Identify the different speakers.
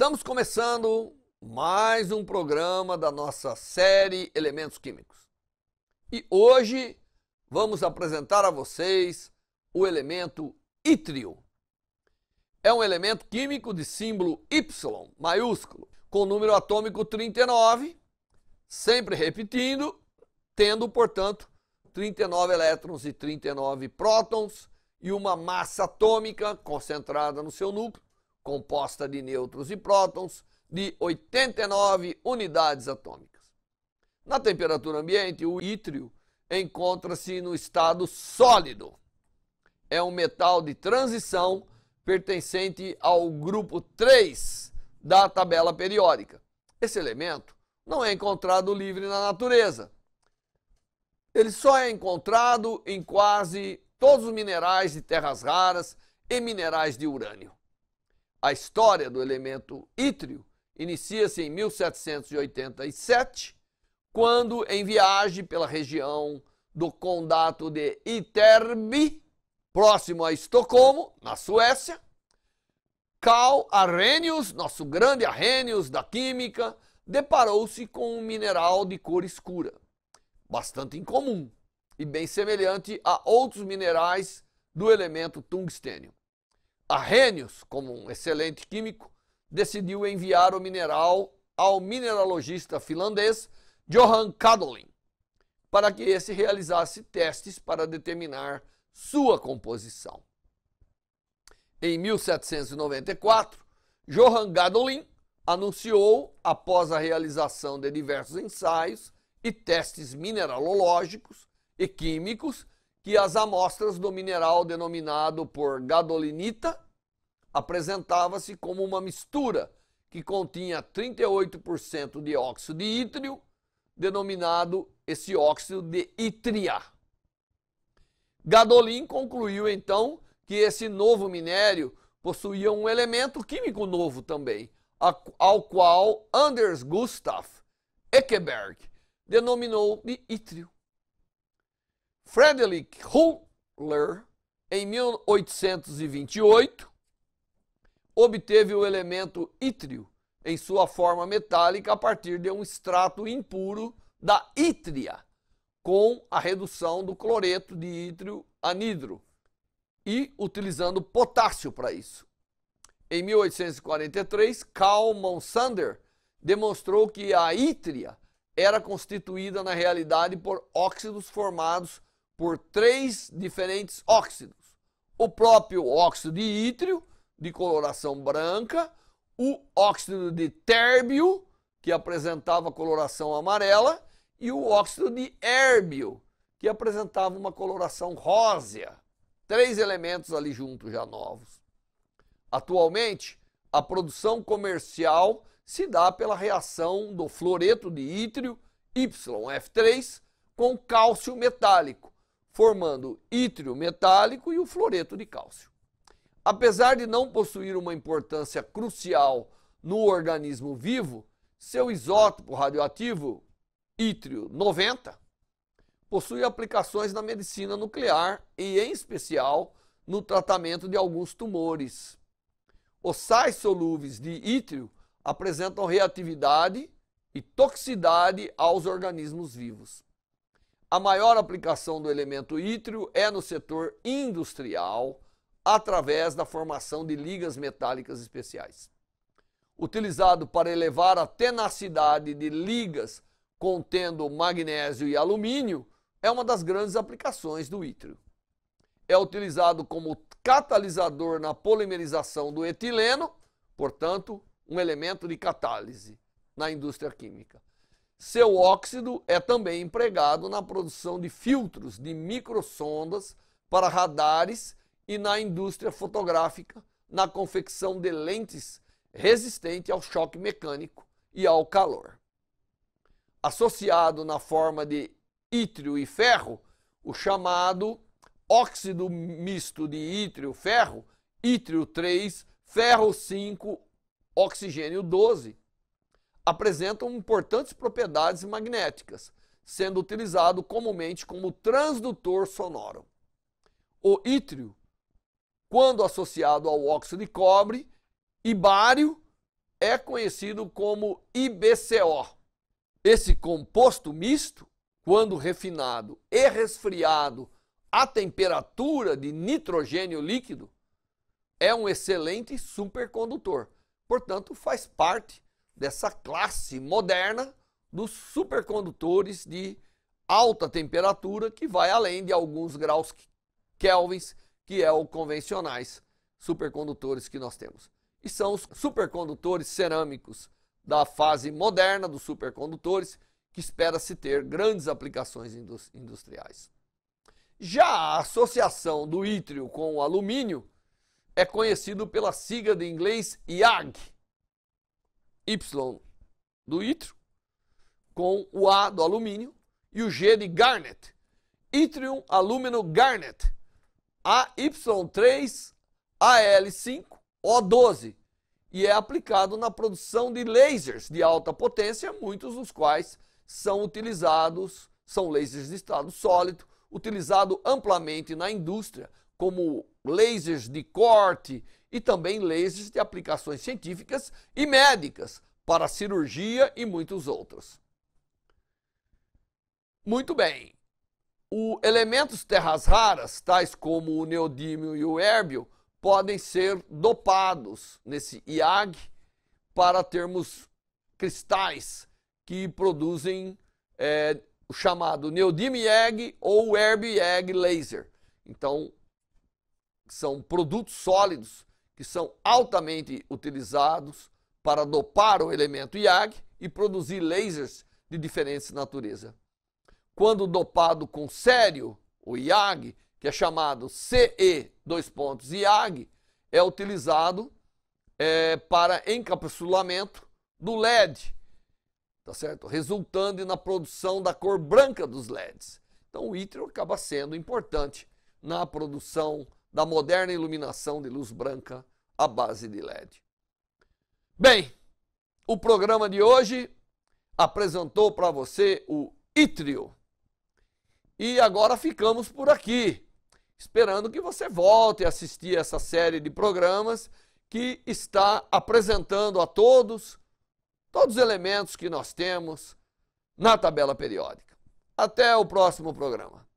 Speaker 1: Estamos começando mais um programa da nossa série Elementos Químicos. E hoje vamos apresentar a vocês o elemento ítrio. É um elemento químico de símbolo Y maiúsculo, com número atômico 39, sempre repetindo, tendo, portanto, 39 elétrons e 39 prótons e uma massa atômica concentrada no seu núcleo composta de nêutrons e prótons, de 89 unidades atômicas. Na temperatura ambiente, o ítrio encontra-se no estado sólido. É um metal de transição pertencente ao grupo 3 da tabela periódica. Esse elemento não é encontrado livre na natureza. Ele só é encontrado em quase todos os minerais de terras raras e minerais de urânio. A história do elemento ítrio inicia-se em 1787, quando, em viagem pela região do condado de Itterby, próximo a Estocolmo, na Suécia, Carl Arrhenius, nosso grande Arrhenius da química, deparou-se com um mineral de cor escura, bastante incomum e bem semelhante a outros minerais do elemento tungstênio. Arrhenius, como um excelente químico, decidiu enviar o mineral ao mineralogista finlandês Johan Kadolin, para que esse realizasse testes para determinar sua composição. Em 1794, Johan Gadolin anunciou, após a realização de diversos ensaios e testes mineralológicos e químicos, que as amostras do mineral denominado por gadolinita apresentava-se como uma mistura que continha 38% de óxido de ítrio, denominado esse óxido de ítria. Gadolin concluiu então que esse novo minério possuía um elemento químico novo também, ao qual Anders Gustav Ekeberg denominou de ítrio. Frederick Huller, em 1828, obteve o elemento ítrio em sua forma metálica a partir de um extrato impuro da ítria, com a redução do cloreto de ítrio anidro e utilizando potássio para isso. Em 1843, Carl Monsander demonstrou que a ítria era constituída na realidade por óxidos formados por três diferentes óxidos: o próprio óxido de ítrio, de coloração branca, o óxido de térbio, que apresentava coloração amarela, e o óxido de hérbio, que apresentava uma coloração rósea. Três elementos ali juntos já novos. Atualmente, a produção comercial se dá pela reação do fluoreto de ítrio, YF3, com cálcio metálico, formando ítrio metálico e o fluoreto de cálcio. Apesar de não possuir uma importância crucial no organismo vivo, seu isótopo radioativo, ítrio 90, possui aplicações na medicina nuclear e, em especial, no tratamento de alguns tumores. Os sais solúveis de ítrio apresentam reatividade e toxicidade aos organismos vivos. A maior aplicação do elemento ítrio é no setor industrial, através da formação de ligas metálicas especiais. Utilizado para elevar a tenacidade de ligas contendo magnésio e alumínio, é uma das grandes aplicações do ítrio. É utilizado como catalisador na polimerização do etileno, portanto, um elemento de catálise na indústria química. Seu óxido é também empregado na produção de filtros de microsondas para radares e na indústria fotográfica, na confecção de lentes resistentes ao choque mecânico e ao calor. Associado na forma de ítrio e ferro, o chamado óxido misto de ítrio-ferro, ítrio 3, ferro 5, oxigênio 12, apresentam importantes propriedades magnéticas, sendo utilizado comumente como transdutor sonoro. O ítrio, quando associado ao óxido de cobre e bário, é conhecido como IBCO. Esse composto misto, quando refinado e resfriado à temperatura de nitrogênio líquido, é um excelente supercondutor. Portanto, faz parte dessa classe moderna dos supercondutores de alta temperatura que vai além de alguns graus Kelvin, que é o convencionais supercondutores que nós temos. E são os supercondutores cerâmicos da fase moderna dos supercondutores que espera-se ter grandes aplicações industriais. Já a associação do ítrio com o alumínio é conhecido pela sigla de inglês IAG, Y do ítrio, com o A do alumínio e o G de garnet. Yttrium alumino garnet. AY3 AL5 O12 e é aplicado na produção de lasers de alta potência, muitos dos quais são utilizados, são lasers de estado sólido, utilizado amplamente na indústria, como lasers de corte, e também lasers de aplicações científicas e médicas para cirurgia e muitos outros. Muito bem. O elementos terras raras, tais como o neodímio e o hérbio, podem ser dopados nesse IAG para termos cristais que produzem é, o chamado neodímio IAG ou herb IAG laser. Então, são produtos sólidos que são altamente utilizados para dopar o elemento IAG e produzir lasers de diferentes natureza. Quando dopado com sério, o IAG, que é chamado CE pontos, IAG, é utilizado é, para encapsulamento do LED, tá certo? Resultando na produção da cor branca dos LEDs. Então o ítrio acaba sendo importante na produção da moderna iluminação de luz branca à base de LED. Bem, o programa de hoje apresentou para você o Itrio. E agora ficamos por aqui, esperando que você volte a assistir essa série de programas que está apresentando a todos todos os elementos que nós temos na tabela periódica. Até o próximo programa.